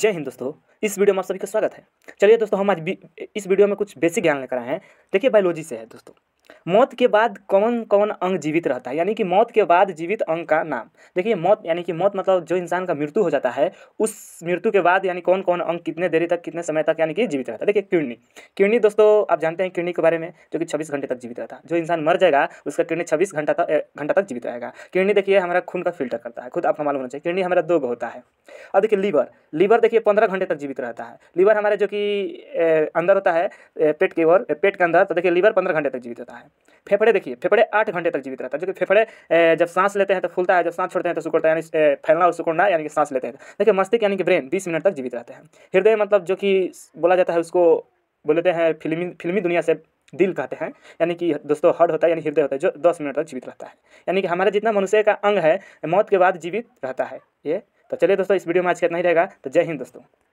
जय हिंद दोस्तों इस वीडियो में आप सभी का स्वागत है चलिए दोस्तों हम आज इस वीडियो में कुछ बेसिक ज्ञान लेकर आए हैं देखिए बायोलॉजी से है दोस्तों मौत के बाद कौन कौन अंग जीवित रहता है यानी कि मौत के बाद जीवित अंग का नाम देखिए मौत यानी कि मौत मतलब जो इंसान का मृत्यु हो जाता है उस मृत्यु के बाद यानी कौन कौन अंग कितने देरी तक कितने समय तक यानी कि जीवित रहता है देखिए किडनी किडनी दोस्तों आप जानते हैं किडनी के बारे में जो कि छब्बीस घंटे तक जीवित रहता है जो इंसान मर जाएगा उसका किडनी छब्बीस घंटा तक घंटा तक जीवित रहेगा किडनी देखिए हमारा खून का फिल्टर करता है खुद आपको मालूम होना चाहिए किडनी हमारा दो होता है अब देखिए लीवर लीवर देखिए पंद्रह घंटे तक जीवित रहता है लीवर हमारे जो कि अंदर होता है पेट के ओर पेट के अंदर तो देखिए लीवर पंद्रह घंटे तक जीवित रहता है फेफड़े देखिए फेफड़े आठ घंटे तक जीवित रहता है जो कि फेफड़े जब सांस लेते हैं तो फूलता है जब सांस छोड़ते हैं तो सुकड़ता है यानी फैलना और सुकुड़ना यानी कि सांस लेते हैं देखिए मस्तिष्क यानी कि ब्रेन बीस मिनट तक जीवित रहते हैं हृदय मतलब जो कि बोला जाता है उसको बोलते हैं फिल्मी फिल्मी दुनिया से दिल कहते हैं यानी कि दोस्तों हर्ड होता है यानी हृदय होता है जो दस मिनट तक जीवित रहता है यानी कि हमारा जितना मनुष्य का अंग है मौत के बाद जीवित रहता है ये तो चलिए दोस्तों इस वीडियो में आज का नहीं ही रहेगा तो जय हिंद दोस्तों